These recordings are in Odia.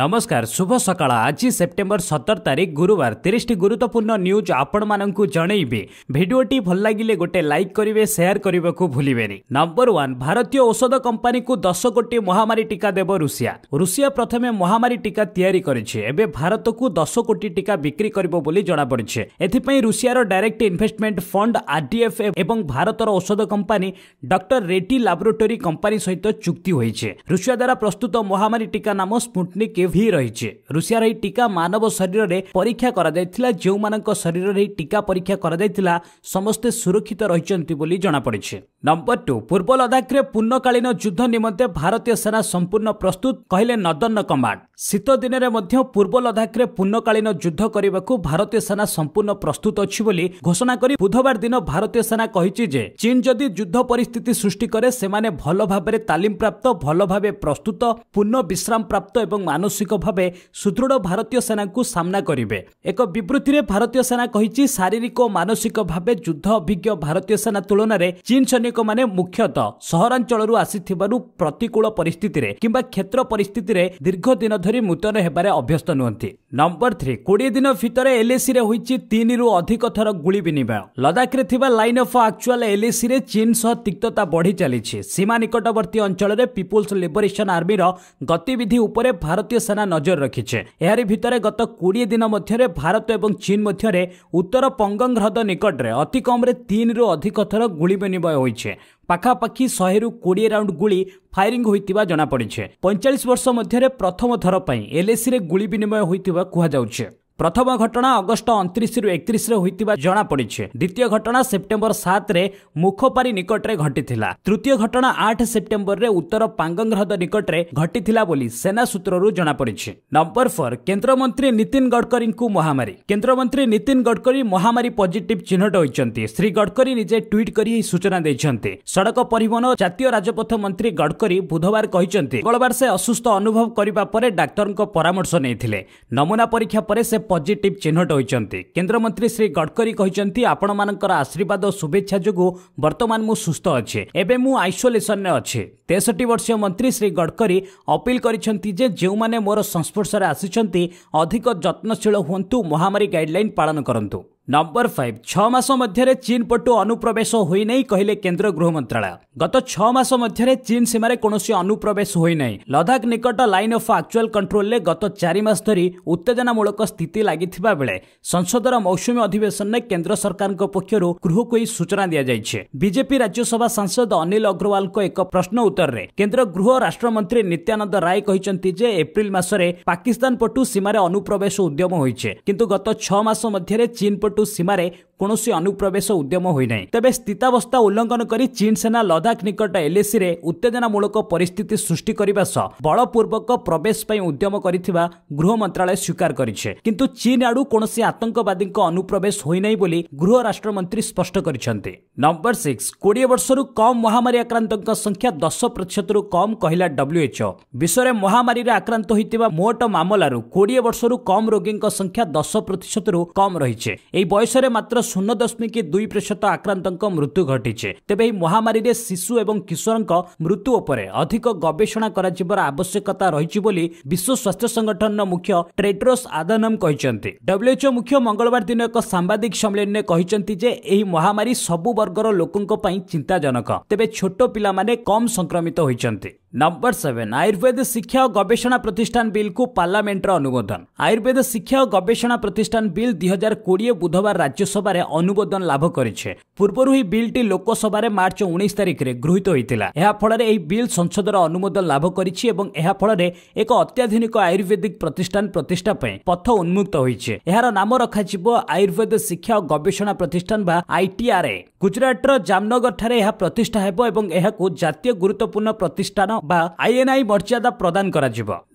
ନମସ୍କାର ଶୁଭ ସକାଳ ଆଜି ସେପ୍ଟେମ୍ବର ସତର ତାରିଖ ଗୁରୁବାର ତିରିଶଟି ଗୁରୁତ୍ୱପୂର୍ଣ୍ଣ ନ୍ୟୁଜ୍ ଆପଣମାନଙ୍କୁ ଜଣେଇବି ଭିଡ଼ିଓଟି ଭଲ ଲାଗିଲେ ଗୋଟେ ଲାଇକ୍ କରିବେ ସେୟାର କରିବାକୁ ଭୁଲିବେନି ନମ୍ବର ୱାନ୍ ଭାରତୀୟ ଔଷଧ କମ୍ପାନୀକୁ ଦଶ କୋଟି ମହାମାରୀ ଟିକା ଦେବ ରୁଷିଆ ରୁଷିଆ ପ୍ରଥମେ ମହାମାରୀ ଟିକା ତିଆରି କରିଛି ଏବେ ଭାରତକୁ ଦଶ କୋଟି ଟିକା ବିକ୍ରି କରିବ ବୋଲି ଜଣାପଡ଼ିଛି ଏଥିପାଇଁ ରୁଷିଆର ଡାଇରେକ୍ଟ ଇନଭେଷ୍ଟମେଣ୍ଟ ଫଣ୍ଡ ଆର୍ଡିଏଫ୍ ଏବଂ ଭାରତର ଔଷଧ company doctor Reddy laboratory company ସହିତ ଚୁକ୍ତି ହୋଇଛି ରୁଷିଆ ଦ୍ୱାରା ପ୍ରସ୍ତୁତ ମହାମାରୀ ଟିକା ନାମ ସ୍ପୁଟନିକ୍ କେଭି ରହିଛି ରୁଷିଆର ଏହି ଟିକା ମାନବ ଶରୀରରେ ପରୀକ୍ଷା କରାଯାଇଥିଲା ଯେଉଁମାନଙ୍କ ଶରୀରରେ ଏହି ଟିକା ପରୀକ୍ଷା କରାଯାଇଥିଲା ସମସ୍ତେ ସୁରକ୍ଷିତ ରହିଛନ୍ତି ବୋଲି ଜଣାପଡ଼ିଛି ନମ୍ବର ଟୁ ପୂର୍ବ ଲଦାଖରେ ପୂର୍ଣ୍ଣକାଳୀନ ଯୁଦ୍ଧ ନିମନ୍ତେ ଭାରତୀୟ ସେନା ସମ୍ପୂର୍ଣ୍ଣ ପ୍ରସ୍ତୁତ କହିଲେ ନଦନ କମାଣ୍ଡ ଶୀତ ଦିନରେ ମଧ୍ୟ ପୂର୍ବ ଲଦାଖରେ ପୂର୍ଣ୍ଣକାଳୀନ ଯୁଦ୍ଧ କରିବାକୁ ଭାରତୀୟ ସେନା ସମ୍ପୂର୍ଣ୍ଣ ପ୍ରସ୍ତୁତ ଅଛି ବୋଲି ଘୋଷଣା କରି ବୁଧବାର ଦିନ ଭାରତୀୟ ସେନା କହିଛି ଯେ ଚୀନ ଯଦି ଯୁଦ୍ଧ ପରିସ୍ଥିତି ସୃଷ୍ଟି କରେ ସେମାନେ ଭଲ ଭାବରେ ତାଲିମ ପ୍ରାପ୍ତ ଭଲ ଭାବେ ପ୍ରସ୍ତୁତ ପୂର୍ଣ୍ଣ ବିଶ୍ରାମପ୍ରାପ୍ତ ଏବଂ ମାନସିକ ଭାବେ ସୁଦୃଢ଼ ଭାରତୀୟ ସେନାଙ୍କୁ ସାମ୍ନା କରିବେ ଏକ ବିବୃତ୍ତିରେ ଭାରତୀୟ ସେନା କହିଛି ଶାରୀରିକ ଓ ମାନସିକ ଭାବେ ଯୁଦ୍ଧ ଅଭିଜ୍ଞ ଭାରତୀୟ ସେନା ତୁଳନାରେ ଚୀନ ସୈନିକମାନେ ମୁଖ୍ୟତଃ ସହରାଞ୍ଚଳରୁ ଆସିଥିବାରୁ ପ୍ରତିକୂଳ ପରିସ୍ଥିତିରେ କିମ୍ବା କ୍ଷେତ୍ର ପରିସ୍ଥିତିରେ ଦୀର୍ଘ ଦିନ ଧରି ଧରି ମୁତୟନ ହେବାରେ ଅଭ୍ୟସ୍ତ ନୁହନ୍ତି ନମ୍ବର ଥ୍ରୀ କୋଡ଼ିଏ ଦିନ ଭିତରେ ଏଲ୍ଏସିରେ ହୋଇଛି ତିନିରୁ ଅଧିକ ଥର ଗୁଳି ବିନିମୟ ଲଦାଖରେ ଥିବା ଲାଇନ୍ ଅଫ୍ ଆକ୍ଚୁଆଲ୍ ଏଲ୍ଏସିରେ ଚୀନ୍ ସହ ତିକ୍ତତା ବଢ଼ି ଚାଲିଛି ସୀମା ନିକଟବର୍ତ୍ତୀ ଅଞ୍ଚଳରେ ପିପୁଲ୍ସ ଲିବରେସନ୍ ଆର୍ମିର ଗତିବିଧି ଉପରେ ଭାରତୀୟ ସେନା ନଜର ରଖିଛି ଏହାରି ଭିତରେ ଗତ କୋଡ଼ିଏ ଦିନ ମଧ୍ୟରେ ଭାରତ ଏବଂ ଚୀନ୍ ମଧ୍ୟରେ ଉତ୍ତର ପଙ୍ଗଙ୍ଗ ହ୍ରଦ ନିକଟରେ ଅତି କମ୍ରେ ତିନିରୁ ଅଧିକ ଥର ଗୁଳି ବିନିମୟ ହୋଇଛି ପାଖାପାଖି ଶହେରୁ କୋଡ଼ିଏ ରାଉଣ୍ଡ ଗୁଳି ଫାୟାରିଂ ହୋଇଥିବା ଜଣାପଡ଼ିଛି ପଇଁଚାଳିଶ ବର୍ଷ ମଧ୍ୟରେ ପ୍ରଥମ ଥର ପାଇଁ ଏଲ୍ଏସିରେ ଗୁଳି ବିନିମୟ ହୋଇଥିବା କୁହାଯାଉଛି ପ୍ରଥମ ଘଟଣା ଅଗଷ୍ଟ ଅଣତିରିଶରୁ ଏକତିରିଶରେ ହୋଇଥିବା ଜଣାପଡ଼ିଛି ଦ୍ୱିତୀୟ ଘଟଣା ସେପ୍ଟେମ୍ବର ସାତରେ ମୁଖପାରି ନିକଟରେ ଘଟିଥିଲା ତୃତୀୟ ଘଟଣା ଆଠ ସେପ୍ଟେମ୍ବରରେ ଉତ୍ତର ପାଙ୍ଗଙ୍ଗ ହ୍ରଦ ନିକଟରେ ଘଟିଥିଲା ବୋଲି ସେନା ସୂତ୍ରରୁ ଜଣାପଡ଼ିଛି ନମ୍ବର ଫୋର୍ କେନ୍ଦ୍ରମନ୍ତ୍ରୀ ନୀତିନ ଗଡ଼କରୀଙ୍କୁ ମହାମାରୀ କେନ୍ଦ୍ରମନ୍ତ୍ରୀ ନୀତିନ ଗଡ଼କରୀ ମହାମାରୀ ପଜିଟିଭ୍ ଚିହ୍ନଟ ହୋଇଛନ୍ତି ଶ୍ରୀ ଗଡ଼କରୀ ନିଜେ ଟ୍ୱିଟ୍ କରି ଏହି ସୂଚନା ଦେଇଛନ୍ତି ସଡ଼କ ପରିବହନ ଓ ଜାତୀୟ ରାଜପଥ ମନ୍ତ୍ରୀ ଗଡ଼କରୀ ବୁଧବାର କହିଛନ୍ତି ମଙ୍ଗଳବାର ସେ ଅସୁସ୍ଥ ଅନୁଭବ କରିବା ପରେ ଡାକ୍ତରଙ୍କ ପରାମର୍ଶ ନେଇଥିଲେ ନମୁନା ପରୀକ୍ଷା ପରେ ସେ ପଜିଟିଭ୍ ଚିହ୍ନଟ ହୋଇଛନ୍ତି କେନ୍ଦ୍ରମନ୍ତ୍ରୀ ଶ୍ରୀ ଗଡ଼କରୀ କହିଛନ୍ତି ଆପଣମାନଙ୍କର ଆଶୀର୍ବାଦ ଓ ଶୁଭେଚ୍ଛା ଯୋଗୁଁ ବର୍ତ୍ତମାନ ମୁଁ ସୁସ୍ଥ ଅଛି ଏବେ ମୁଁ ଆଇସୋଲେସନରେ ଅଛି ତେଷଠି ବର୍ଷୀୟ ମନ୍ତ୍ରୀ ଶ୍ରୀ ଗଡ଼କରୀ ଅପିଲ କରିଛନ୍ତି ଯେ ଯେଉଁମାନେ ମୋର ସଂସ୍ପର୍ଶରେ ଆସିଛନ୍ତି ଅଧିକ ଯତ୍ନଶୀଳ ହୁଅନ୍ତୁ ମହାମାରୀ ଗାଇଡ଼ଲାଇନ୍ ପାଳନ କରନ୍ତୁ ନମ୍ବର ଫାଇଭ୍ ଛଅ ମାସ ମଧ୍ୟରେ ଚୀନ ପଟୁ ଅନୁପ୍ରବେଶ ହୋଇନାହିଁ କହିଲେ କେନ୍ଦ୍ର ଗୃହ ମନ୍ତ୍ରଣାଳୟ ଗତ ଛଅ ମାସ ମଧ୍ୟରେ ଚୀନ ସୀମାରେ କୌଣସି ଅନୁପ୍ରବେଶ ହୋଇନାହିଁ ଲଦାଖ ନିକଟ ଲାଇନ୍ ଅଫ୍ ଆକ୍ଚୁଆଲ୍ କଣ୍ଟ୍ରୋଲରେ ଗତ ଚାରି ମାସ ଧରି ଉତ୍ତେଜନାମୂଳକ ସ୍ଥିତି ଲାଗିଥିବା ବେଳେ ସଂସଦର ମୌସୁମୀ ଅଧିବେଶନରେ କେନ୍ଦ୍ର ସରକାରଙ୍କ ପକ୍ଷରୁ ଗୃହକୁ ଏହି ସୂଚନା ଦିଆଯାଇଛି ବିଜେପି ରାଜ୍ୟସଭା ସାଂସଦ ଅନିଲ ଅଗ୍ରୱାଲଙ୍କ ଏକ ପ୍ରଶ୍ନ ଉତ୍ତରରେ କେନ୍ଦ୍ର ଗୃହ ରାଷ୍ଟ୍ରମନ୍ତ୍ରୀ ନିତ୍ୟାନନ୍ଦ ରାୟ କହିଛନ୍ତି ଯେ ଏପ୍ରିଲ ମାସରେ ପାକିସ୍ତାନ ପଟୁ ସୀମାରେ ଅନୁପ୍ରବେଶ ଉଦ୍ୟମ ହୋଇଛି କିନ୍ତୁ ଗତ ଛଅ ମାସ ମଧ୍ୟରେ ଚୀନ ପଟୁ ସୀମାରେ କୌଣସି ଅନୁପ୍ରବେଶ ଉଦ୍ୟମ ହୋଇନାହିଁ ତେବେ ସ୍ଥିତାବସ୍ଥା ଉଲ୍ଲଙ୍ଘନ କରି ଚୀନ ସେନା ଲଦାଖ ନିକଟ ଏଲ୍ଏସିରେ ଉତ୍ତେଜନାମୂଳକ ପରିସ୍ଥିତି ସୃଷ୍ଟି କରିବା ସହ ବଳପୂର୍ବକ ପ୍ରବେଶ ପାଇଁ ଉଦ୍ୟମ କରିଥିବା ଗୃହ ମନ୍ତ୍ରାଳୟ ସ୍ୱୀକାର କରିଛି କିନ୍ତୁ ଚୀନ ଆଡୁ କୌଣସି ଆତଙ୍କବାଦୀଙ୍କ ଅନୁପ୍ରବେଶ ହୋଇନାହିଁ ବୋଲି ଗୃହ ରାଷ୍ଟ୍ରମନ୍ତ୍ରୀ ସ୍ପଷ୍ଟ କରିଛନ୍ତି ନମ୍ବର ସିକ୍ସ କୋଡ଼ିଏ ବର୍ଷରୁ କମ୍ ମହାମାରୀ ଆକ୍ରାନ୍ତଙ୍କ ସଂଖ୍ୟା ଦଶ ପ୍ରତିଶତରୁ କମ୍ କହିଲା ଡବ୍ଲ୍ୟୁଏଚ୍ଓ ବିଶ୍ୱରେ ମହାମାରୀରେ ଆକ୍ରାନ୍ତ ହୋଇଥିବା ମୋଟ ମାମଲାରୁ କୋଡ଼ିଏ ବର୍ଷରୁ କମ୍ ରୋଗୀଙ୍କ ସଂଖ୍ୟା ଦଶ ପ୍ରତିଶତରୁ କମ୍ ରହିଛି ଏହି ବୟସରେ ମାତ୍ର ଶୂନ୍ୟ ଦଶମିକ ଦୁଇ ପ୍ରତିଶତ ଆକ୍ରାନ୍ତଙ୍କ ମୃତ୍ୟୁ ଘଟିଛି ତେବେ ଏହି ମହାମାରୀରେ ଶିଶୁ ଏବଂ କିଶୋରଙ୍କ ମୃତ୍ୟୁ ଉପରେ ଅଧିକ ଗବେଷଣା କରାଯିବାର ଆବଶ୍ୟକତା ରହିଛି ବୋଲି ବିଶ୍ୱ ସ୍ୱାସ୍ଥ୍ୟ ସଂଗଠନର ମୁଖ୍ୟ ଟ୍ରେଡ୍ରୋସ୍ ଆଦାନମ୍ କହିଛନ୍ତି ଡବ୍ଲ୍ୟୁଏଚ୍ଓ ମୁଖ୍ୟ ମଙ୍ଗଳବାର ଦିନ ଏକ ସାମ୍ବାଦିକ ସମ୍ମିଳନୀରେ କହିଛନ୍ତି ଯେ ଏହି ମହାମାରୀ ସବୁ ବର୍ଗର ଲୋକଙ୍କ ପାଇଁ ଚିନ୍ତାଜନକ ତେବେ ଛୋଟ ପିଲାମାନେ କମ୍ ସଂକ୍ରମିତ ହୋଇଛନ୍ତି ନମ୍ବର ସେଭେନ୍ ଆୟୁର୍ବେଦ ଶିକ୍ଷା ଓ ଗବେଷଣା ପ୍ରତିଷ୍ଠାନ ବିଲ୍କୁ ପାର୍ଲାମେଣ୍ଟର ଅନୁମୋଦନ ଆୟୁର୍ବେଦ ଶିକ୍ଷା ଓ ଗବେଷଣା ପ୍ରତିଷ୍ଠାନ ବିଲ୍ ଦୁଇ ହଜାର କୋଡ଼ିଏ ବୁଧବାର ରାଜ୍ୟସଭାରେ ଅନୁମୋଦନ ଲାଭ କରିଛି ପୂର୍ବରୁ ଏହି ବିଲ୍ଟି ଲୋକସଭାରେ ମାର୍ଚ୍ଚ ଉଣେଇଶ ତାରିଖରେ ଗୃହୀତ ହୋଇଥିଲା ଏହା ଫଳରେ ଏହି ବିଲ୍ ସଂସଦର ଅନୁମୋଦନ ଲାଭ କରିଛି ଏବଂ ଏହା ଫଳରେ ଏକ ଅତ୍ୟାଧୁନିକ ଆୟୁର୍ବେଦିକ ପ୍ରତିଷ୍ଠାନ ପ୍ରତିଷ୍ଠା ପାଇଁ ପଥ ଉନ୍ମୁକ୍ତ ହୋଇଛି ଏହାର ନାମ ରଖାଯିବ ଆୟୁର୍ବେଦ ଶିକ୍ଷା ଓ ଗବେଷଣା ପ୍ରତିଷ୍ଠାନ ବା ଆଇଟିଆର୍ଏ ଗୁଜରାଟର ଜାମନଗରଠାରେ ଏହା ପ୍ରତିଷ୍ଠା ହେବ ଏବଂ ଏହାକୁ ଜାତୀୟ ଗୁରୁତ୍ୱପୂର୍ଣ୍ଣ ପ୍ରତିଷ୍ଠାନ বা আইএনআই মর্যাদা প্রদান করা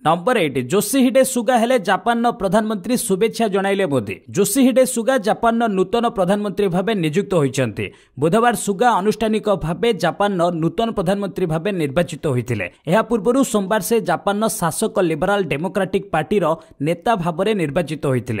নম্বর এইট জোশিহিডে সুগা হলে জাপান প্রধানমন্ত্রী শুভেচ্ছা জনাইলে মোদি জোশিহিডে সুগা জাপান নূতন প্রধানমন্ত্রী ভাবে নিযুক্ত হয়েছেন বুধবার সুগা আনুষ্ঠানিক ভাবে জাপান নূতন প্রধানমন্ত্রী ভাবে নির্বাচিত হয়েছিল এর পূর্বর সোমবার সে জাপান শাসক লিবরাল ডেমোক্রাটিক পার্টির নেতা ভাবে নির্বাচিত হয়েছিল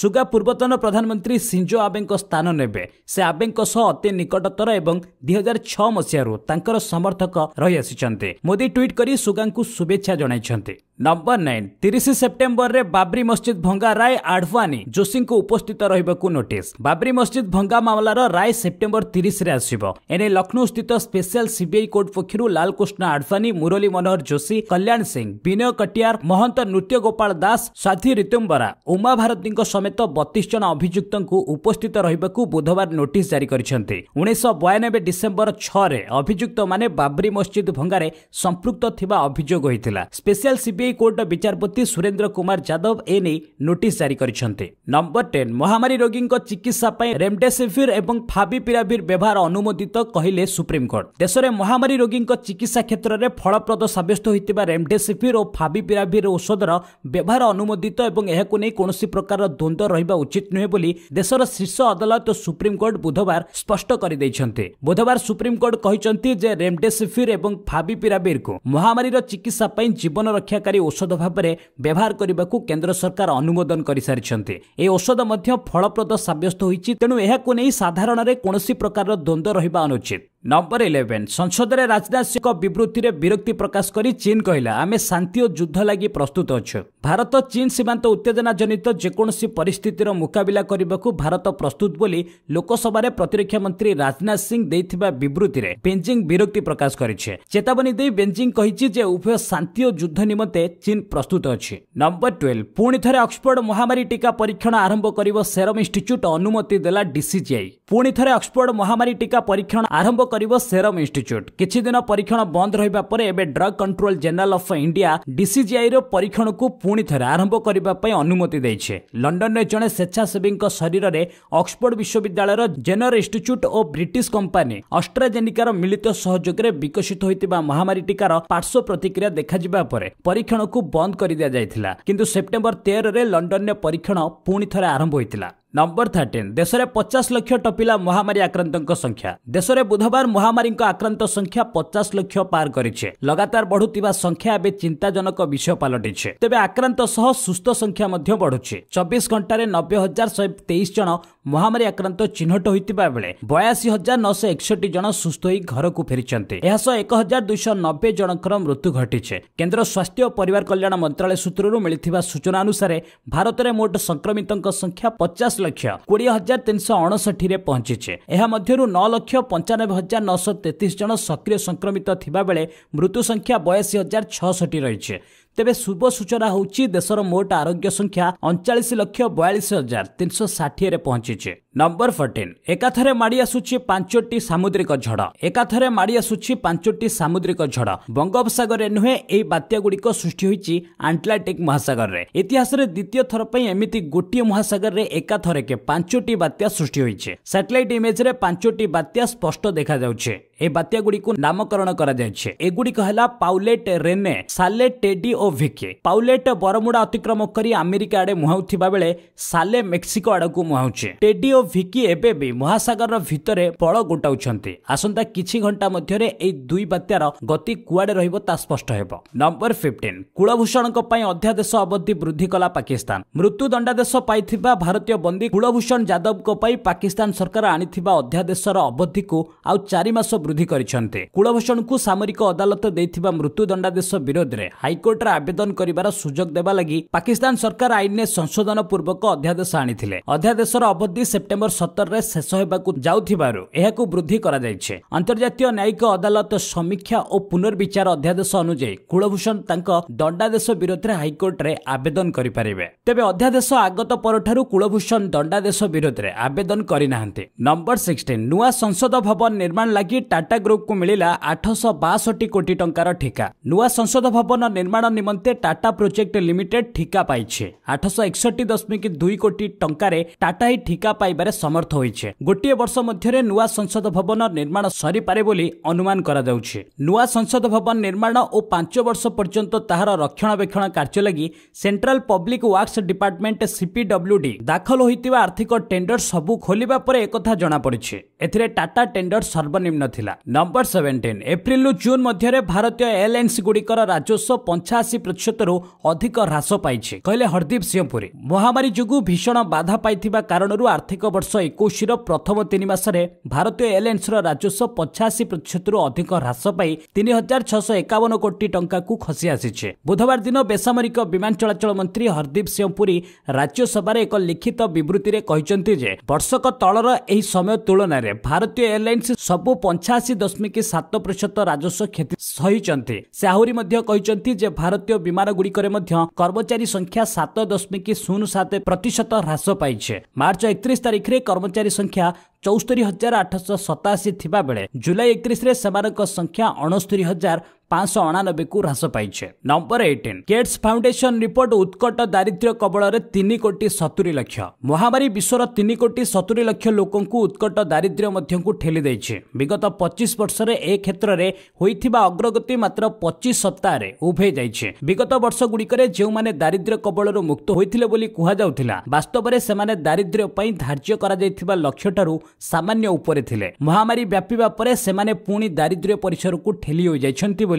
সুগা পূর্বতন প্রধানমন্ত্রী সিঞ্জো আবেঙ্ক স্থান নেবে সে আবেঙ্ক সহ অতি নিকটতর এবং দুই হাজার ছ মସିହାରୁ ତାଙ୍କର ସମର୍ଥକ ରହିଆସିଛନ୍ତି ମୋଦି ଟ୍ୱିଟ୍ କରି ସୁଗାଙ୍କୁ ଶୁଭେଚ୍ଛା ଜଣାଇଛନ୍ତି ନମ୍ବର ନାଇନ୍ ତିରିଶ ସେପ୍ଟେମ୍ବରରେ ବାବ୍ରି ମସଜିଦ ଭଙ୍ଗା ରାୟ ଆଡଭାନୀ ଯୋଶୀଙ୍କୁ ଉପସ୍ଥିତ ରହିବାକୁ ନୋଟିସ୍ ବାବ୍ରି ମସଜିଦ ଭଙ୍ଗା ମାମଲାର ରାୟ ସେପ୍ଟେମ୍ବର ତିରିଶରେ ଆସିବ ଏନେଇ ଲକ୍ଷ୍ନୌ ସ୍ଥିତ ସ୍ପେଶାଲ ସିବିଆଇ କୋର୍ଟ ପକ୍ଷରୁ ଲାଲକୃଷ୍ଣ ଆଡଭାନୀ ମୁରଲୀ ମନୋହର ଯୋଶୀ କଲ୍ୟାଣ ସିଂ ବିନୟ କଟିଆର ମହନ୍ତ ନୃତ୍ୟ ଗୋପାଳ ଦାସ ସାଥୀ ରିତୁମ୍ବରା ଉମା ଭାରତୀଙ୍କ ସମେତ ବତିଶ ଜଣ ଅଭିଯୁକ୍ତଙ୍କୁ ଉପସ୍ଥିତ ରହିବାକୁ ବୁଧବାର ନୋଟିସ୍ ଜାରି କରିଛନ୍ତି ଉଣେଇଶହ ବୟାନବେ ଡିସେମ୍ବର ଛଅରେ ଅଭିଯୁକ୍ତମାନେ ବାବ୍ରି ମସଜିଦ ଭଙ୍ଗାରେ ସମ୍ପୃକ୍ତ ସମ୍ପୃକ୍ତ ଥିବା ଅଭିଯୋଗ ହୋଇଥିଲା ସ୍ପେଶାଲ ସିବିଆଇ କୋର୍ଟର ବିଚାରପତି ସୁରେନ୍ଦ୍ର କୁମାର ଯାଦବ ଏ ନେଇ ନୋଟିସ୍ ଜାରି କରିଛନ୍ତି ନମ୍ବର ଟେନ୍ ମହାମାରୀ ରୋଗୀଙ୍କ ଚିକିତ୍ସା ପାଇଁ ରେମ୍ଡେସିଭିର ଏବଂ ଫାବି ଫାବିପିରାଭିର ବ୍ୟବହାର ଅନୁମୋଦିତ କହିଲେ ସୁପ୍ରିମକୋର୍ଟ ଦେଶରେ ମହାମାରୀ ରୋଗୀଙ୍କ ଚିକିତ୍ସା କ୍ଷେତ୍ରରେ ଫଳପ୍ରଦ ସାବ୍ୟସ୍ତ ହୋଇଥିବା ରେମ୍ଡେସିଭିର ଓ ଫାବିପିରାଭିର ଔଷଧର ବ୍ୟବହାର ଅନୁମୋଦିତ ଏବଂ ଏହାକୁ ନେଇ କୌଣସି ପ୍ରକାରର ଦ୍ୱନ୍ଦ୍ୱ ରହିବା ଉଚିତ ନୁହେଁ ବୋଲି ଦେଶର ଶୀର୍ଷ ଅଦାଲତ ସୁପ୍ରିମକୋର୍ଟ ବୁଧବାର ସ୍ପଷ୍ଟ କରିଦେଇଛନ୍ତି ବୁଧବାର ସୁପ୍ରିମକୋର୍ଟ କହିଛନ୍ତି ଯେ ରେମ୍ଡେସିଭିର ଏବଂ ଫାବି ଫାବିପିରାଭିରକୁ ଗୁଡ଼ିକୁ ମହାମାରୀର ଚିକିତ୍ସା ପାଇଁ ଜୀବନ ରକ୍ଷାକାରୀ ଔଷଧ ଭାବରେ ବ୍ୟବହାର କରିବାକୁ କେନ୍ଦ୍ର ସରକାର ଅନୁମୋଦନ କରିସାରିଛନ୍ତି ଏହି ଔଷଧ ମଧ୍ୟ ଫଳପ୍ରଦ ସାବ୍ୟସ୍ତ ହୋଇଛି ତେଣୁ ଏହାକୁ ନେଇ ସାଧାରଣରେ କୌଣସି ପ୍ରକାରର ଦ୍ୱନ୍ଦ୍ୱ ରହିବା ଅନୁଚିତ ନମ୍ବର ଇଲେଭେନ୍ ସଂସଦରେ ରାଜନାଥ ସିଂହଙ୍କ ବିବୃତ୍ତିରେ ବିରକ୍ତି ପ୍ରକାଶ କରି ଚୀନ୍ କହିଲା ଆମେ ଶାନ୍ତି ଓ ଯୁଦ୍ଧ ଲାଗି ପ୍ରସ୍ତୁତ ଅଛୁ ଭାରତ ଚୀନ୍ ସୀମାନ୍ତ ଉତ୍ତେଜନା ଜନିତ ଯେକୌଣସି ପରିସ୍ଥିତିର ମୁକାବିଲା କରିବାକୁ ଭାରତ ପ୍ରସ୍ତୁତ ବୋଲି ଲୋକସଭାରେ ପ୍ରତିରକ୍ଷା ମନ୍ତ୍ରୀ ରାଜନାଥ ସିଂହ ଦେଇଥିବା ବିବୃତ୍ତିରେ ବେଞ୍ଜିଂ ବିରକ୍ତି ପ୍ରକାଶ କରିଛି ଚେତାବନୀ ଦେଇ ବେଞ୍ଜିଂ କହିଛି ଯେ ଉଭୟ ଶାନ୍ତି ଓ ଯୁଦ୍ଧ ନିମନ୍ତେ ଚୀନ୍ ପ୍ରସ୍ତୁତ ଅଛି ନମ୍ବର ଟୁଏଲ୍ଭ ପୁଣି ଥରେ ଅକ୍ସଫୋର୍ଡ ମହାମାରୀ ଟିକା ପରୀକ୍ଷଣ ଆରମ୍ଭ କରିବ ସେରମ ଇନ୍ଷ୍ଟିଚ୍ୟୁଟ୍ ଅନୁମତି ଦେଲା ଡିସିଜିଆଇ ପୁଣି ଥରେ ଅକ୍ସଫୋର୍ଡ ମହାମାରୀ ଟିକା ପରୀକ୍ଷଣ ଆରମ୍ଭ କରିବ ସେରମ ଇନଷ୍ଟିଚ୍ୟୁଟ୍ କିଛି ଦିନ ପରୀକ୍ଷଣ ବନ୍ଦ ରହିବା ପରେ ଏବେ drug control general of India ଡିସିଜିଆଇର ପରୀକ୍ଷଣକୁ ପୁଣି ଥରେ ଆରମ୍ଭ କରିବା ପାଇଁ ଅନୁମତି ଦେଇଛି ଲଣ୍ଡନରେ ଜଣେ ସ୍ୱେଚ୍ଛାସେବୀଙ୍କ ଶରୀରରେ ଅକ୍ସଫୋର୍ଡ ବିଶ୍ୱବିଦ୍ୟାଳୟର ଜେନର ଇନଷ୍ଟିଚ୍ୟୁଟ୍ ଓ ବ୍ରିଟିଶ କମ୍ପାନୀ ଅଷ୍ଟ୍ରାଜେନିକାର ମିଳିତ ସହଯୋଗରେ ବିକଶିତ ହୋଇଥିବା ମହାମାରୀ ଟିକାର ପାର୍ଶ୍ୱ ପ୍ରତିକ୍ରିୟା ଦେଖାଯିବା ପରେ ପରୀକ୍ଷଣକୁ ବନ୍ଦ କରିଦିଆଯାଇଥିଲା କିନ୍ତୁ ସେପ୍ଟେମ୍ବର ତେରରେ ଲଣ୍ଡନରେ ପରୀକ୍ଷଣ ପୁଣି ଥରେ ଆରମ୍ଭ ହୋଇଥିଲା ନମ୍ବର ଥାର୍ଟିନ୍ ଦେଶରେ ପଚାଶ ଲକ୍ଷ ଟପିଲା ମହାମାରୀ ଆକ୍ରାନ୍ତଙ୍କ ସଂଖ୍ୟା ଦେଶରେ ବୁଧବାର ମହାମାରୀଙ୍କ ଆକ୍ରାନ୍ତ ସଂଖ୍ୟା ପଚାଶ ଲକ୍ଷ ପାର କରିଛି ଲଗାତାର ବଢ଼ୁଥିବା ସଂଖ୍ୟା ଏବେ ଚିନ୍ତାଜନକ ବିଷୟ ପାଲଟିଛି ତେବେ ଆକ୍ରାନ୍ତ ସହ ସୁସ୍ଥ ସଂଖ୍ୟା ମଧ୍ୟ ବଢ଼ୁଛି ଚବିଶ ଘଣ୍ଟାରେ ନବେ ହଜାର ଶହେ ତେଇଶ ଜଣ ମହାମାରୀ ଆକ୍ରାନ୍ତ ଚିହ୍ନଟ ହୋଇଥିବା ବେଳେ ବୟାଅଶୀ ହଜାର ନଅଶହ ଏକଷଠି ଜଣ ସୁସ୍ଥ ହୋଇ ଘରକୁ ଫେରିଛନ୍ତି ଏହାସହ ଏକ ହଜାର ଦୁଇଶହ ନବେ ଜଣଙ୍କର ମୃତ୍ୟୁ ଘଟିଛି କେନ୍ଦ୍ର ସ୍ୱାସ୍ଥ୍ୟ ଓ ପରିବାର କଲ୍ୟାଣ ମନ୍ତ୍ରଣାଳୟ ସୂତ୍ରରୁ ମିଳିଥିବା ସୂଚନା ଅନୁସାରେ ଭାରତରେ ମୋଟ ସଂକ୍ରମିତଙ୍କ ସଂଖ୍ୟା ପଚାଶ ଲକ୍ଷ କୋଡ଼ିଏ ହଜାର ତିନିଶହ ଅଣଷଠିରେ ପହଞ୍ଚିଛି ଏହା ମଧ୍ୟରୁ ନଅ ଲକ୍ଷ ପଞ୍ଚାନବେ ହଜାର ନଅଶହ ତେତିଶ ଜଣ ସକ୍ରିୟ ସଂକ୍ରମିତ ଥିବାବେଳେ ମୃତ୍ୟୁ ସଂଖ୍ୟା ବୟାଅଶୀ ହଜାର ଛଅଷଠି ରହିଛି তেবে সুব সুচারা হউচি দেশৰ মোট आरोग्य সংখ্যা 49 লাখ 42360 ৰে পোনচিছে ନମ୍ବର ଫୋର୍ଟିନ୍ ଏକାଥରେ ମାଡ଼ି ଆସୁଛି ପାଞ୍ଚଟି ସାମୁଦ୍ରିକ ଝଡ଼ ଏକାଥରେ ମାଡ଼ି ଆସୁଛି ପାଞ୍ଚଟି ସାମୁଦ୍ରିକ ଝଡ଼ ବଙ୍ଗୋପସାଗରରେ ନୁହେଁ ଏହି ବାତ୍ୟାଗୁଡ଼ିକ ସୃଷ୍ଟି ହୋଇଛି ଆଟ୍ଲାଣ୍ଟିକ୍ ମହାସାଗରରେ ଇତିହାସରେ ଦ୍ୱିତୀୟ ଥର ପାଇଁ ଏମିତି ଗୋଟିଏ ମହାସାଗରରେ ଏକାଥରେ ପାଞ୍ଚଟି ବାତ୍ୟା ସୃଷ୍ଟି ହୋଇଛି ସାଟେଲାଇଟ୍ ଇମେଜ୍ରେ ପାଞ୍ଚଟି ବାତ୍ୟା ସ୍ପଷ୍ଟ ଦେଖାଯାଉଛି ଏହି ବାତ୍ୟାଗୁଡ଼ିକୁ ନାମକରଣ କରାଯାଇଛି ଏଗୁଡ଼ିକ ହେଲା ପାଉଲେଟ୍ ରେନେ ସାଲେ ଟେଡି ଓ ଭିକେ ପାଉଲେଟ୍ ବରମୁଡ଼ା ଅତିକ୍ରମ କରି ଆମେରିକା ଆଡ଼େ ମୁହାଉଥିବା ବେଳେ ସାଲେ ମେକ୍ସିକୋ ଆଡ଼କୁ ମୁହାଉଛି ଟେଡି ଓ ଭିକି ଏବେ ବି ମହାସାଗରର ଭିତରେ ପଳ ଗୋଟାଉଛନ୍ତି ଆସନ୍ତା କିଛି ଘଣ୍ଟା ମଧ୍ୟରେ ଏହି ଦୁଇ ବାତ୍ୟାର ଗତି କୁଆଡ଼େ ରହିବ ତାହା ସ୍ପଷ୍ଟ ହେବ ନମ୍ବର ଫିଫ୍ଟିନ୍ କୁଳଭୂଷଣଙ୍କ ପାଇଁ ଅଧ୍ୟାଦେଶ ଅବଧି ବୃଦ୍ଧି କଲା ପାକିସ୍ତାନ ମୃତ୍ୟୁଦଣ୍ଡାଦେଶ ପାଇଥିବା ଭାରତୀୟ ବନ୍ଦୀ କୁଳଭୂଷଣ ଯାଦବଙ୍କ ପାଇଁ ପାକିସ୍ତାନ ସରକାର ଆଣିଥିବା ଅଧ୍ୟାଦେଶର ଅବଧିକୁ ଆଉ ଚାରି ମାସ ବୃଦ୍ଧି କରିଛନ୍ତି କୁଳଭୂଷଣଙ୍କୁ ସାମରିକ ଅଦାଲତ ଦେଇଥିବା ମୃତ୍ୟୁଦଣ୍ଡାଦେଶ ବିରୋଧରେ ହାଇକୋର୍ଟରେ ଆବେଦନ କରିବାର ସୁଯୋଗ ଦେବା ଲାଗି ପାକିସ୍ତାନ ସରକାର ଆଇନରେ ସଂଶୋଧନ ପୂର୍ବକ ଅଧ୍ୟାଦେଶ ଆଣିଥିଲେ ଅଧ୍ୟାଦେଶର ଅବଧି ସେପ୍ଟେମ୍ବର ସତରରେ ଶେଷ ହେବାକୁ ଯାଉଥିବାରୁ ଏହାକୁ ବୃଦ୍ଧି କରାଯାଇଛି ଆନ୍ତର୍ଜାତୀୟ ନ୍ୟାୟିକ ଅଦାଲତ ସମୀକ୍ଷା ଓ ପୁନର୍ବିଚାର ଅଧ୍ୟାଦେଶ ଅନୁଯାୟୀ କୁଳଭୂଷଣ ତାଙ୍କ ଦଣ୍ଡାଦେଶ ବିରୋଧରେ ହାଇକୋର୍ଟରେ ଆବେଦନ କରିପାରିବେ ତେବେ ଅଧ୍ୟାଦେଶ ଆଗତ ପରଠାରୁ କୁଳଭୂଷଣ ଦଣ୍ଡାଦେଶ ବିରୋଧରେ ଆବେଦନ କରିନାହାନ୍ତି ନମ୍ବର ସିକ୍ସଟିନ୍ ନୂଆ ସଂସଦ ଭବନ ନିର୍ମାଣ ଲାଗି ଟାଟା ଗ୍ରୁପ୍କୁ ମିଳିଲା ଆଠଶହ ବାଷଠି କୋଟି ଟଙ୍କାର ଠିକା ନୂଆ ସଂସଦ ଭବନ ନିର୍ମାଣ ନିମନ୍ତେ ଟାଟା ପ୍ରୋଜେକ୍ଟ ଲିମିଟେଡ୍ ଠିକା ପାଇଛି ଆଠଶହ ଏକଷଠି ଦଶମିକ ଦୁଇ କୋଟି ଟଙ୍କାରେ ଟାଟା ଏହି ଠିକା ପାଇବା ଭାବରେ ସମର୍ଥ ହୋଇଛି ଗୋଟିଏ ବର୍ଷ ମଧ୍ୟରେ ନୂଆ ସଂସଦ ଭବନ ନିର୍ମାଣ ସରିପାରେ ବୋଲି ଅନୁମାନ କରାଯାଉଛି ନୂଆ ସଂସଦ ଭବନ ନିର୍ମାଣ ଓ ପାଞ୍ଚ ବର୍ଷ ପର୍ଯ୍ୟନ୍ତ ତାହାର ରକ୍ଷଣାବେକ୍ଷଣ କାର୍ଯ୍ୟ ଲାଗି central public works department CPWD ଦାଖଲ ହୋଇଥିବା ଆର୍ଥିକ ଟେଣ୍ଡର ସବୁ ଖୋଲିବା ପରେ ଏକଥା ଜଣାପଡ଼ିଛି ଏଥିରେ ଟାଟା ଟେଣ୍ଡର ସର୍ବନିମ୍ନ ଥିଲା ନମ୍ବର ସେଭେନଟିନ୍ ଏପ୍ରିଲରୁ ଜୁନ୍ ମଧ୍ୟରେ ଭାରତୀୟ ଏୟାରଲାଇନ୍ସ ଗୁଡ଼ିକର ରାଜସ୍ୱ ପଞ୍ଚାଅଶୀ ପ୍ରତିଶତରୁ ଅଧିକ ହ୍ରାସ ପାଇଛି କହିଲେ ହରଦୀପ ସିଂହ ପୁରୀ ମହାମାରୀ ଯୋଗୁଁ ଭୀଷଣ ବାଧା ପାଇଥିବା କାରଣରୁ ଆର୍ଥିକ ବର୍ଷ ଏକୋଇଶର ପ୍ରଥମ ତିନି ମାସରେ ଭାରତୀୟ ଏୟାରଲାଇନ୍ସର ରାଜସ୍ୱ ପଞ୍ଚାଅଶୀ ପ୍ରତିଶତରୁ ଅଧିକ ହ୍ରାସ ପାଇ ତିନି ହଜାର ଛଅଶହ ଏକାବନ କୋଟି ଟଙ୍କାକୁ ଖସି ଆସିଛି ବୁଧବାର ଦିନ ବେସାମରିକ ବିମାନ ଚଳାଚଳ ମନ୍ତ୍ରୀ ହରଦୀପ ସିଂହ ପୁରୀ ରାଜ୍ୟସଭାରେ ଏକ ଲିଖିତ ବିବୃତ୍ତିରେ କହିଛନ୍ତି ଯେ ବର୍ଷକ ତଳର ଏହି ସମୟ ତୁଳନାରେ ମାସରେ ଭାରତୀୟ ଏୟାରଲାଇନ୍ସ ସବୁ ପଞ୍ଚାଅଶୀ ଦଶମିକ ସାତ ପ୍ରତିଶତ ରାଜସ୍ୱ କ୍ଷତି ସହିଛନ୍ତି ସେ ଆହୁରି ମଧ୍ୟ କହିଛନ୍ତି ଯେ ଭାରତୀୟ ବିମାନଗୁଡ଼ିକରେ ମଧ୍ୟ କର୍ମଚାରୀ ସଂଖ୍ୟା ସାତ ଦଶମିକ ଶୂନ ସାତ ପ୍ରତିଶତ ହ୍ରାସ ପାଇଛି ମାର୍ଚ୍ଚ ଏକତିରିଶ ତାରିଖରେ କର୍ମଚାରୀ ସଂଖ୍ୟା ଚଉସ୍ତରୀ ହଜାର ଆଠଶହ ସତାଅଶୀ ଥିବାବେଳେ ଜୁଲାଇ ଏକତିରିଶରେ ସେମାନଙ୍କ ସଂଖ୍ୟା ଅଣସ୍ତରୀ ହଜାର ପାଞ୍ଚଶହ ଅଣାନବେକୁ ହ୍ରାସ ପାଇଛେ number eighteen Gates foundation report ଉତ୍କଟ ଦାରିଦ୍ର୍ୟ କବଳରେ ତିନି କୋଟି ସତୁରୀ ଲକ୍ଷ ମହାମାରୀ ବିଶ୍ୱର ତିନି କୋଟି ସତୁରୀ ଲକ୍ଷ ଲୋକଙ୍କୁ ଉତ୍କଟ ଦାରିଦ୍ର୍ୟ ମଧ୍ୟକୁ ଠେଲି ଦେଇଛି ବିଗତ ପଚିଶ ବର୍ଷରେ ଏ କ୍ଷେତ୍ରରେ ହୋଇଥିବା ଅଗ୍ରଗତି ମାତ୍ର ପଚିଶ ସପ୍ତାହରେ ଉଭେଇ ଯାଇଛି ବିଗତ ବର୍ଷଗୁଡ଼ିକରେ ଯେଉଁମାନେ ଦାରିଦ୍ର୍ୟ କବଳରୁ ମୁକ୍ତ ହୋଇଥିଲେ ବୋଲି କୁହାଯାଉଥିଲା ବାସ୍ତବରେ ସେମାନେ ଦାରିଦ୍ର୍ୟ ପାଇଁ ଧାର୍ଯ୍ୟ କରାଯାଇଥିବା ଲକ୍ଷ୍ୟଠାରୁ ସାମାନ୍ୟ ଉପରେ ଥିଲେ ମହାମାରୀ ବ୍ୟାପିବା ପରେ ସେମାନେ ପୁଣି ଦାରିଦ୍ର୍ୟ ପରିସରକୁ ଠେଲି ହୋଇଯାଇଛନ୍ତି ବୋଲି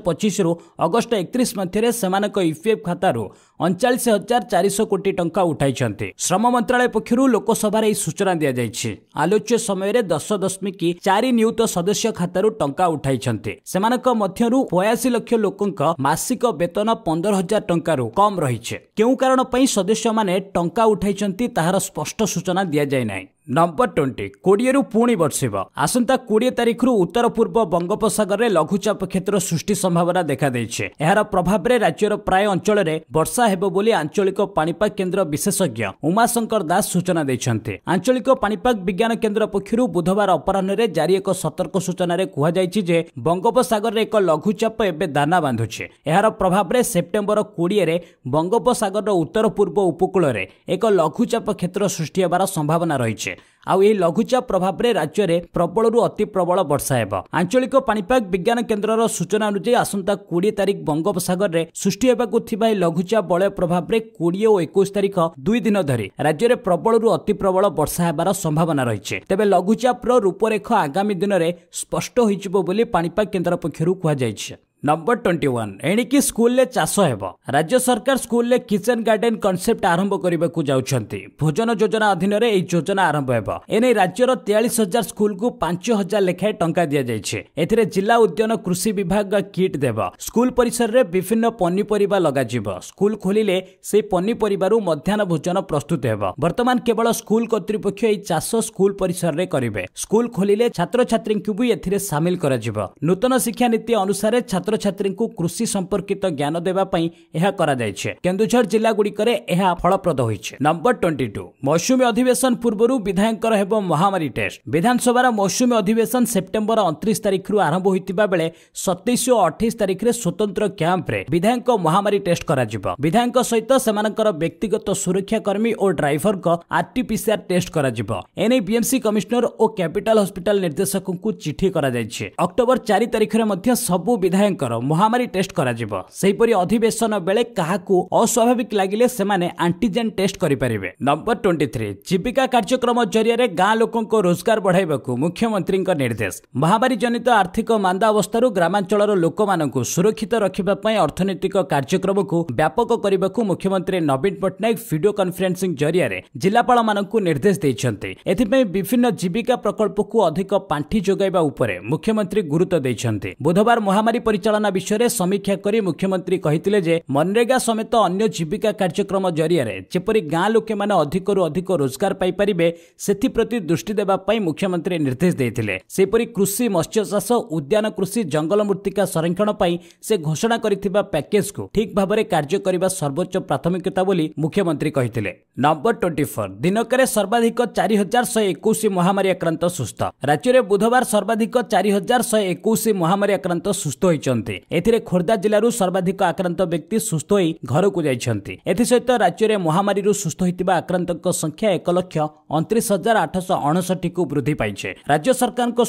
ପଚିଶରୁ ଅଗଷ୍ଟ ଏକତିରିଶ ମଧ୍ୟରେ ସେମାନଙ୍କ ଇପିଏଫ୍ ଖାତାରୁ ଅଣଚାଳିଶ ହଜାର ଚାରିଶହ କୋଟି ଟଙ୍କା ଉଠାଇଛନ୍ତି ଶ୍ରମ ମନ୍ତ୍ରାଳୟ ପକ୍ଷରୁ ଲୋକସଭାରେ ଏହି ସୂଚନା ଦିଆଯାଇଛି ଆଲୋଚ୍ୟ ସମୟରେ ଦଶ ଦଶମିକ ଚାରି ନିୟୁତ ସଦସ୍ୟ ଖାତାରୁ ଟଙ୍କା ଉଠାଇଛନ୍ତି ସେମାନଙ୍କ ମଧ୍ୟରୁ ବୟାଅଶୀ ଲକ୍ଷ ଲୋକଙ୍କ ମାସିକ ବେତନ ପନ୍ଦର ହଜାର ଟଙ୍କାରୁ କମ୍ ରହିଛି କେଉଁ କାରଣ ପାଇଁ ସଦସ୍ୟମାନେ ଟଙ୍କା ଉଠାଇଛନ୍ତି ତାହାର ସ୍ପଷ୍ଟ ସୂଚନା ଦିଆଯାଇ ନାହିଁ ନମ୍ବର ଟ୍ୱେଣ୍ଟି କୋଡ଼ିଏରୁ ପୁଣି ବର୍ଷିବ ଆସନ୍ତା କୋଡ଼ିଏ ତାରିଖରୁ ଉତ୍ତର ପୂର୍ବ ବଙ୍ଗୋପସାଗରରେ ଲଘୁଚାପ କ୍ଷେତ୍ର ସୃଷ୍ଟି ସମ୍ଭାବନା ଦେଖାଦେଇଛି ଏହାର ପ୍ରଭାବରେ ରାଜ୍ୟର ପ୍ରାୟ ଅଞ୍ଚଳରେ ବର୍ଷା ହେବ ବୋଲି ଆଞ୍ଚଳିକ ପାଣିପାଗ କେନ୍ଦ୍ର ବିଶେଷଜ୍ଞ ଉମାଶଙ୍କର ଦାସ ସୂଚନା ଦେଇଛନ୍ତି ଆଞ୍ଚଳିକ ପାଣିପାଗ ବିଜ୍ଞାନ କେନ୍ଦ୍ର ପକ୍ଷରୁ ବୁଧବାର ଅପରାହ୍ନରେ ଜାରି ଏକ ସତର୍କ ସୂଚନାରେ କୁହାଯାଇଛି ଯେ ବଙ୍ଗୋପସାଗରରେ ଏକ ଲଘୁଚାପ ଏବେ ଦାନା ବାନ୍ଧୁଛି ଏହାର ପ୍ରଭାବରେ ସେପ୍ଟେମ୍ବର କୋଡ଼ିଏରେ ବଙ୍ଗୋପସାଗରର ଉତ୍ତର ପୂର୍ବ ଉପକୂଳରେ ଏକ ଲଘୁଚାପ କ୍ଷେତ୍ର ସୃଷ୍ଟି ହେବାର ସମ୍ଭାବନା ରହିଛି ଘଟୁଛି ଆଉ ଏହି ଲଘୁଚାପ ପ୍ରଭାବରେ ରାଜ୍ୟରେ ପ୍ରବଳରୁ ଅତି ପ୍ରବଳ ବର୍ଷା ହେବ ଆଞ୍ଚଳିକ ପାଣିପାଗ ବିଜ୍ଞାନ କେନ୍ଦ୍ରର ସୂଚନା ଅନୁଯାୟୀ ଆସନ୍ତା କୋଡ଼ିଏ ତାରିଖ ବଙ୍ଗୋପସାଗରରେ ସୃଷ୍ଟି ହେବାକୁ ଥିବା ଏହି ଲଘୁଚାପ ବଳୟ ପ୍ରଭାବରେ କୋଡ଼ିଏ ଓ ଏକୋଇଶ ତାରିଖ ଦୁଇ ଦିନ ଧରି ରାଜ୍ୟରେ ପ୍ରବଳରୁ ଅତି ପ୍ରବଳ ବର୍ଷା ହେବାର ସମ୍ଭାବନା ରହିଛି ତେବେ ଲଘୁଚାପର ରୂପରେଖ ଆଗାମୀ ଦିନରେ ସ୍ପଷ୍ଟ ହୋଇଯିବ ବୋଲି ପାଣିପାଗ କେନ୍ଦ୍ର ପକ୍ଷରୁ କୁହାଯାଇଛି ନମ୍ବର ଟ୍ୱେଣ୍ଟି ୱାନ୍ ଏଣିକି ସ୍କୁଲରେ ଚାଷ ହେବ ରାଜ୍ୟ ସରକାର ସ୍କୁଲରେ କିଚେନ୍ ଗାର୍ଡେନ୍ କନ୍ସେପ୍ଟ ଆରମ୍ଭ କରିବାକୁ ଯାଉଛନ୍ତି ଭୋଜନ ଯୋଜନା ଅଧୀନରେ ଏହି ଯୋଜନା ଆରମ୍ଭ ହେବ ଏନେଇ ରାଜ୍ୟର ତେୟାଳିଶ ହଜାର ସ୍କୁଲକୁ ପାଞ୍ଚ ହଜାର ଲେଖାଏଁ ଟଙ୍କା ଦିଆଯାଇଛି ଏଥିରେ ଜିଲ୍ଲା ଉଦ୍ୟାନ କୃଷି ବିଭାଗ କିଟ୍ ଦେବ ସ୍କୁଲ ପରିସରରେ ବିଭିନ୍ନ ପନିପରିବା ଲଗାଯିବ ସ୍କୁଲ ଖୋଲିଲେ ସେହି ପନିପରିବାରୁ ମଧ୍ୟାହ୍ନ ଭୋଜନ ପ୍ରସ୍ତୁତ ହେବ ବର୍ତ୍ତମାନ କେବଳ ସ୍କୁଲ କର୍ତ୍ତୃପକ୍ଷ ଏହି ଚାଷ ସ୍କୁଲ ପରିସରରେ କରିବେ ସ୍କୁଲ ଖୋଲିଲେ ଛାତ୍ରଛାତ୍ରୀଙ୍କୁ ବି ଏଥିରେ ସାମିଲ କରାଯିବ ନୂତନ ଶିକ୍ଷାନୀତି ଅନୁସାରେ ଛାତ୍ର ଛାତ୍ରଛାତ୍ରୀଙ୍କୁ କୃଷି ସମ୍ପର୍କିତ ଜ୍ଞାନ ଦେବା ପାଇଁ ଏହା କରାଯାଇଛି କେନ୍ଦୁଝର ଜିଲ୍ଲାଗୁଡ଼ିକରେ ଏହା ଫଳପ୍ରଦ ହୋଇଛି ନମ୍ବର ଟ୍ୱେଣ୍ଟି ଟୁ ମୌସୁମୀ ଅଧିବେଶନ ପୂର୍ବରୁ ବିଧାୟକଙ୍କର ହେବ ମହାମାରୀ ଟେଷ୍ଟ ବିଧାନସଭାର ମୌସୁମୀ ଅଧିବେଶନ ସେପ୍ଟେମ୍ବର ଅଣତିରିଶ ତାରିଖରୁ ଆରମ୍ଭ ହୋଇଥିବା ବେଳେ ସତେଇଶ ଓ ଅଠେଇଶ ତାରିଖରେ ସ୍ୱତନ୍ତ୍ର କ୍ୟାମ୍ପରେ ବିଧାୟକ ମହାମାରୀ ଟେଷ୍ଟ କରାଯିବ ବିଧାୟକ ସହିତ ସେମାନଙ୍କର ବ୍ୟକ୍ତିଗତ ସୁରକ୍ଷା କର୍ମୀ ଓ ଡ୍ରାଇଭରଙ୍କ ଆର୍ଟିପିସିଆର ଟେଷ୍ଟ କରାଯିବ ଏନେଇ ବିଏମ୍ସି କମିଶନର ଓ କ୍ୟାପିଟାଲ ହସ୍ପିଟାଲ ନିର୍ଦ୍ଦେଶକଙ୍କୁ ଚିଠି କରାଯାଇଛି ଅକ୍ଟୋବର ଚାରି ତାରିଖରେ ମଧ୍ୟ ସବୁ ବିଧାୟକ ଜଣଙ୍କର ମହାମାରୀ ଟେଷ୍ଟ କରାଯିବ ସେହିପରି ଅଧିବେଶନ ବେଳେ କାହାକୁ ଅସ୍ୱାଭାବିକ ଲାଗିଲେ ସେମାନେ ଆଣ୍ଟିଜେନ୍ ଟେଷ୍ଟ କରିପାରିବେ ନମ୍ବର ଟ୍ୱେଣ୍ଟି ଥ୍ରୀ ଜୀବିକା କାର୍ଯ୍ୟକ୍ରମ ଜରିଆରେ ଗାଁ ଲୋକଙ୍କ ରୋଜଗାର ବଢ଼ାଇବାକୁ ମୁଖ୍ୟମନ୍ତ୍ରୀଙ୍କ ନିର୍ଦ୍ଦେଶ ମହାମାରୀ ଜନିତ ଆର୍ଥିକ ମାନ୍ଦାବସ୍ଥାରୁ ଗ୍ରାମାଞ୍ଚଳର ଲୋକମାନଙ୍କୁ ସୁରକ୍ଷିତ ରଖିବା ପାଇଁ ଅର୍ଥନୈତିକ କାର୍ଯ୍ୟକ୍ରମକୁ ବ୍ୟାପକ କରିବାକୁ ମୁଖ୍ୟମନ୍ତ୍ରୀ ନବୀନ ପଟ୍ଟନାୟକ ଭିଡ଼ିଓ କନ୍ଫରେନ୍ସିଂ ଜରିଆରେ ଜିଲ୍ଲାପାଳମାନଙ୍କୁ ନିର୍ଦ୍ଦେଶ ଦେଇଛନ୍ତି ଏଥିପାଇଁ ବିଭିନ୍ନ ଜୀବିକା ପ୍ରକଳ୍ପକୁ ଅଧିକ ପାଣ୍ଠି ଯୋଗାଇବା ଉପରେ ମୁଖ୍ୟମନ୍ତ୍ରୀ ଗୁରୁତ୍ୱ ଦେଇଛନ୍ତି ବୁଧବାର ମହାମାରୀ ପରିଚାଳନା ପରିଚାଳନା ବିଷୟରେ ସମୀକ୍ଷା କରି ମୁଖ୍ୟମନ୍ତ୍ରୀ କହିଥିଲେ ଯେ ମନରେଗା ସମେତ ଅନ୍ୟ ଜୀବିକା କାର୍ଯ୍ୟକ୍ରମ ଜରିଆରେ ଯେପରି ଗାଁ ଲୋକେମାନେ ଅଧିକରୁ ଅଧିକ ରୋଜଗାର ପାଇପାରିବେ ସେଥିପ୍ରତି ଦୃଷ୍ଟି ଦେବା ପାଇଁ ମୁଖ୍ୟମନ୍ତ୍ରୀ ନିର୍ଦ୍ଦେଶ ଦେଇଥିଲେ ସେହିପରି କୃଷି ମତ୍ସ୍ୟଚାଷ ଉଦ୍ୟାନ କୃଷି ଜଙ୍ଗଲ ମୃତ୍ତିକା ସଂରକ୍ଷଣ ପାଇଁ ସେ ଘୋଷଣା କରିଥିବା ପ୍ୟାକେଜକୁ ଠିକ୍ ଭାବରେ କାର୍ଯ୍ୟ କରିବା ସର୍ବୋଚ୍ଚ ପ୍ରାଥମିକତା ବୋଲି ମୁଖ୍ୟମନ୍ତ୍ରୀ କହିଥିଲେ ନମ୍ବର ଟ୍ୱେଣ୍ଟି ଫୋର୍ ଦିନକରେ ସର୍ବାଧିକ ଚାରି ହଜାର ଶହେ ଏକୋଇଶ ମହାମାରୀ ଆକ୍ରାନ୍ତ ସୁସ୍ଥ ରାଜ୍ୟରେ ବୁଧବାର ସର୍ବାଧିକ ଚାରି ହଜାର ଶହେ ଏକୋଇଶ ମହାମାରୀ ଆକ୍ରାନ୍ତ ସୁସ୍ଥ ହୋଇଛନ୍ତି କରିଛନ୍ତି ଏଥିରେ ଖୋର୍ଦ୍ଧା ଜିଲ୍ଲାରୁ ସର୍ବାଧିକ ଆକ୍ରାନ୍ତ ବ୍ୟକ୍ତି ସୁସ୍ଥ ହୋଇ ଘରକୁ ଯାଇଛନ୍ତି ଏଥିସହିତ ରାଜ୍ୟରେ ମହାମାରୀରୁ ସୁସ୍ଥ ହୋଇଥିବା ଆକ୍ରାନ୍ତଙ୍କ ସଂଖ୍ୟା ଏକ ଲକ୍ଷ ଅଣତିରିଶ ହଜାର ଆଠଶହ ଅଣଷଠିକୁ ବୃଦ୍ଧି ପାଇଛି ରାଜ୍ୟ ସରକାରଙ୍କ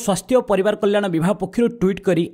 ପରିବାର କଲ୍ୟାଣ ବିଭାଗ ପକ୍ଷରୁ ଟ୍ୱିଟ୍ କରି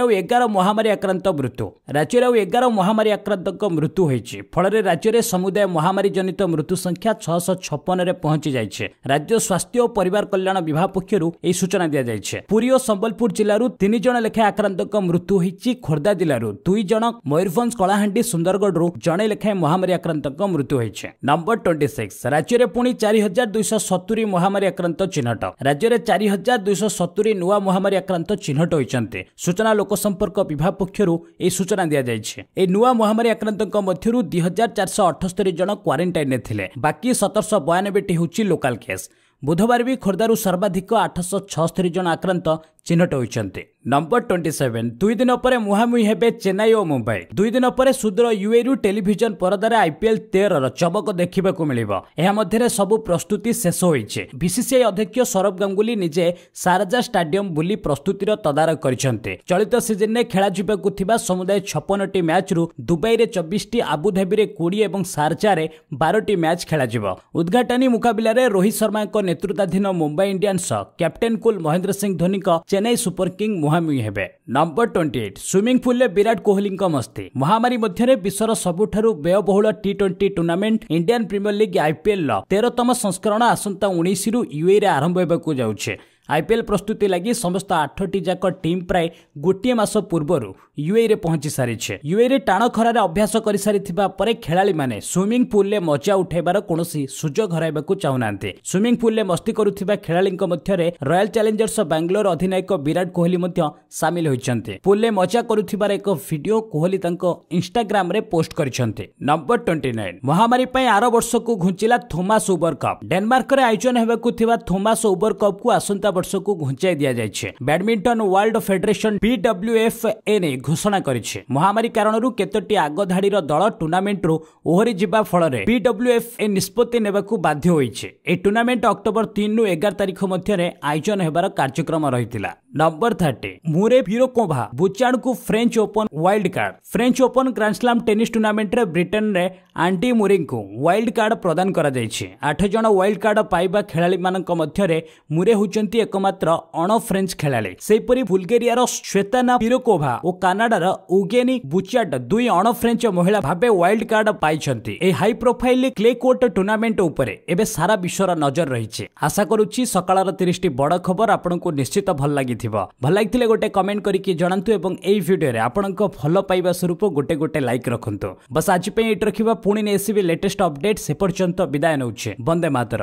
ଆଉ ଏଗାର ମହାମାରୀ ଆକ୍ରାନ୍ତ ମୃତ୍ୟୁ ରାଜ୍ୟରେ ଆଉ ଏଗାର ମହାମାରୀ ଆକ୍ରାନ୍ତଙ୍କ ମୃତ୍ୟୁ ହୋଇଛି ଫଳରେ ରାଜ୍ୟରେ ସମୁଦାୟ ମହାମାରୀ ଜନିତ ମୃତ୍ୟୁ ସଂଖ୍ୟା ଛଅଶହ ଛପନରେ ପହଞ୍ଚି ଯାଇଛି ରାଜ୍ୟ ସ୍ୱାସ୍ଥ୍ୟ ଓ ପରିବାର କଲ୍ୟାଣ ବିଭାଗ ପକ୍ଷରୁ ଏହି ସୂଚନା ଦିଆଯାଇଛି ପୁରୀ ଓ ସମ୍ବଲପୁର ଜିଲ୍ଲା ଜିଲ୍ଲାରୁ ତିନି ଜଣ ଲେଖାଏଁ ଆକ୍ରାନ୍ତଙ୍କ ମୃତ୍ୟୁ ହୋଇଛି ଖୋର୍ଦ୍ଧା ଜିଲ୍ଲାରୁ ଦୁଇ ଜଣ ମୟୂରଭଞ୍ଜ କଳାହାଣ୍ଡି ସୁନ୍ଦରଗଡ଼ରୁ ଜଣେ ଲେଖାଏଁ ମହାମାରୀ ଆକ୍ରାନ୍ତଙ୍କ ମୃତ୍ୟୁ ହୋଇଛି ନମ୍ବର ଟ୍ୱେଣ୍ଟି ସିକ୍ସ ରାଜ୍ୟରେ ପୁଣି ଚାରି ହଜାର ଦୁଇଶହ ସତୁରୀ ମହାମାରୀ ଆକ୍ରାନ୍ତ ଚିହ୍ନଟ ରାଜ୍ୟରେ ଚାରି ହଜାର ଦୁଇଶହ ସତୁରୀ ନୂଆ ମହାମାରୀ ଆକ୍ରାନ୍ତ ଚିହ୍ନଟ ହୋଇଛନ୍ତି ସୂଚନା ଲୋକସମ୍ପର୍କ ବିଭାଗ ପକ୍ଷରୁ ଏହି ସୂଚନା ଦିଆଯାଇଛି ଏହି ନୂଆ ମହାମାରୀ ଆକ୍ରାନ୍ତଙ୍କ ମଧ୍ୟରୁ ଦୁଇ ହଜାର ଚାରିଶହ ଅଠସ୍ତରୀ ଜଣ କ୍ୱାରେଣ୍ଟାଇନ୍ରେ ଥିଲେ ବାକି ସତରଶହ ବୟାନବେଟି ହେଉଛି ଲୋକାଲ କେସ୍ ବୁଧବାର ବି ଖୋର୍ଦ୍ଧାରୁ ସର୍ବାଧିକ ଆଠଶହ ଛଅସ୍ତରୀ ଜଣ ଆକ୍ରାନ୍ତ ଚିହ୍ନଟ ହୋଇଛନ୍ତି ନମ୍ବର ଟ୍ୱେଣ୍ଟି ସେଭେନ୍ ଦୁଇ ଦିନ ପରେ ମୁହାଁମୁହିଁ ହେବେ ଚେନ୍ନାଇ ଓ ମୁମ୍ବାଇ ଦୁଇ ଦିନ ପରେ ସୁଦୂର ୟୁଏରୁ ଟେଲିଭିଜନ ପରଦାରେ ଆଇପିଏଲ୍ ତେରର ଚମକ ଦେଖିବାକୁ ମିଳିବ ଏହା ମଧ୍ୟରେ ସବୁ ପ୍ରସ୍ତୁତି ଶେଷ ହୋଇଛି ବିସିସିଆଇ ଅଧ୍ୟକ୍ଷ ସୌରଭ ଗାଙ୍ଗୁଲି ନିଜେ ସାରଜା ଷ୍ଟାଡିୟମ୍ ବୁଲି ପ୍ରସ୍ତୁତିର ତଦାରଖ କରିଛନ୍ତି ଚଳିତ ସିଜିନ୍ରେ ଖେଳାଯିବାକୁ ଥିବା ସମୁଦାୟ ଛପନଟି ମ୍ୟାଚ୍ରୁ ଦୁବାଇରେ ଚବିଶଟି ଆବୁଧାବିରେ କୋଡ଼ିଏ ଏବଂ ସାରଜାରେ ବାରଟି ମ୍ୟାଚ୍ ଖେଳାଯିବ ଉଦ୍ଘାଟନୀ ମୁକାବିଲାରେ ରୋହିତ ଶର୍ମାଙ୍କ ନେତୃତ୍ୱାଧୀନ Mumbai Indians captain cool Mahendra Singh ଧୋନିଙ୍କ ଚେନ୍ନାଇ ସୁପର କିଙ୍ଗ ମୁହାମୁହିଁ ହେବେ ନମ୍ବର ଟ୍ୱେଣ୍ଟି ଏଇଟ୍ ସୁଇମିଂ ପୁଲ୍ରେ ବିରାଟ କୋହଲିଙ୍କ ମସ୍ତି ମହାମାରୀ ମଧ୍ୟରେ ବିଶ୍ୱର ସବୁଠାରୁ ବ୍ୟୟବହୁଳ T twenty tournament Indian premier league ଆଇପିଏଲ୍ର ତେରତମ ସଂସ୍କରଣ ଆସନ୍ତା ଉଣେଇଶରୁ ୟୁଏରେ ଆରମ୍ଭ ହେବାକୁ ଯାଉଛି ଆଇପିଏଲ୍ ପ୍ରସ୍ତୁତି ଲାଗି ସମସ୍ତ ଆଠଟି ଯାକ ଟିମ୍ ପ୍ରାୟ ଗୋଟିଏ ମାସ ପୂର୍ବରୁ ୟୁଏରେ ପହଞ୍ଚି ସାରିଛେ ୟୁଏରେ ଟାଣ ଖରାରେ ଅଭ୍ୟାସ କରିସାରିଥିବା ପରେ ଖେଳାଳିମାନେ ସୁଇମିଂ ପୁଲ୍ରେ ମଜା ଉଠାଇବାର କୌଣସି ସୁଯୋଗ ହରାଇବାକୁ ଚାହୁଁନାହାନ୍ତି ସୁଇମିଂ ପୁଲ୍ରେ ମସ୍ତି କରୁଥିବା ଖେଳାଳିଙ୍କ ମଧ୍ୟରେ ରୟାଲ୍ ଚ୍ୟାଲେଞ୍ଜର୍ସ ବାଙ୍ଗାଲୋର ଅଧିନାୟକ ବିରାଟ କୋହଲି ମଧ୍ୟ ସାମିଲ ହୋଇଛନ୍ତି ପୁଲ୍ରେ ମଜା କରୁଥିବାର ଏକ ଭିଡିଓ କୋହଲି ତାଙ୍କ ଇନ୍ଷ୍ଟାଗ୍ରାମରେ ପୋଷ୍ଟ କରିଛନ୍ତି ନମ୍ବର ଟ୍ୱେଣ୍ଟି ନାଇନ୍ ମହାମାରୀ ପାଇଁ ଆର ବର୍ଷକୁ ଘୁଞ୍ଚିଲା ଥୋମାସ ଓଭର କପ୍ ଡେନମାର୍କରେ ଆୟୋଜନ ହେବାକୁ ଥିବା ଥୋମାସ ଓଭର କପ୍କୁ ଆସନ୍ତା ବର୍ଷକୁ ଘୁଞ୍ଚାଇ ଦିଆଯାଇଛି ବ୍ୟାଡମିଣ୍ଟନ ୱାର୍ଲଡ ଫେଡେରେସନ ପିଡବ୍ଲ୍ୟୁଏଫ୍ ଏ ନେଇ ଘୋଷଣା କରିଛି ମହାମାରୀ କାରଣରୁ କେତୋଟି ଆଗଧାଡ଼ିର ଦଳ ଟୁର୍ଣ୍ଣାମେଣ୍ଟରୁ ଓହରି ଯିବା ଫଳରେ ପିଡବ୍ଲ୍ୟୁଏଫ୍ ଏ ନିଷ୍ପତ୍ତି ନେବାକୁ ବାଧ୍ୟ ହୋଇଛି ଏହି ଟୁର୍ଣ୍ଣାମେଣ୍ଟ ଅକ୍ଟୋବର ତିନିରୁ ଏଗାର ତାରିଖ ମଧ୍ୟରେ ଆୟୋଜନ ହେବାର କାର୍ଯ୍ୟକ୍ରମ ରହିଥିଲା ନମ୍ବର ଥାର୍ଟି ମୁରେ ଭିରୋକୋଭା ବୁଚାଣକୁ French Open wild card French Open grand slam tennis ଟୁର୍ଣ୍ଣାମେଣ୍ଟରେ ବ୍ରିଟେନ୍ରେ ଆଣ୍ଟି ମୁରିଙ୍କୁ ୱାଇଲ୍ଡ କାର୍ଡ ପ୍ରଦାନ କରାଯାଇଛି ଆଠ ଜଣ ୱାଇଲ୍ଡ କାର୍ଡ ପାଇବା ଖେଳାଳିମାନଙ୍କ ମଧ୍ୟରେ ମୁରେ ହେଉଛନ୍ତି ଏକମାତ୍ର ଅଣ ଫ୍ରେଞ୍ଚ ଖେଳାଳି ସେହିପରି ବୁଲଗେରିଆର ଶ୍ୱେତାନା ପିରୋକୋଭା ଓ କାନାଡାର ଉଗେନି ବୁଚାଟ ଦୁଇ ଅଣ ଫ୍ରେଞ୍ଚ ମହିଳା ଭାବେ ୱାଇଲ୍ଡ କାର୍ଡ ପାଇଛନ୍ତି ଏହି high profile clay court tournament ଉପରେ ଏବେ ସାରା ବିଶ୍ୱର ନଜର ରହିଛି ଆଶା କରୁଛି ସକାଳର ତିରିଶଟି ବଡ଼ ଖବର ଆପଣଙ୍କୁ ନିଶ୍ଚିତ ଭଲ ଲାଗିଥିବ ଭଲ ଲାଗିଥିଲେ ଗୋଟେ କମେଣ୍ଟ କରିକି ଜଣାନ୍ତୁ ଏବଂ ଏହି ଭିଡ଼ିଓରେ ଆପଣଙ୍କ ଭଲ ପାଇବା ସ୍ୱରୂପ ଗୋଟେ ଗୋଟେ ଲାଇକ୍ ରଖନ୍ତୁ ବାସ ଆଜି ପାଇଁ ଏଇଠି ରଖିବା ପୁଣି ଏସିବି ଲେଟେଷ୍ଟ ଅପଡେଟ୍ ସେ ପର୍ଯ୍ୟନ୍ତ ବିଦାୟ ନେଉଛି ବନ୍ଦେ ମାତର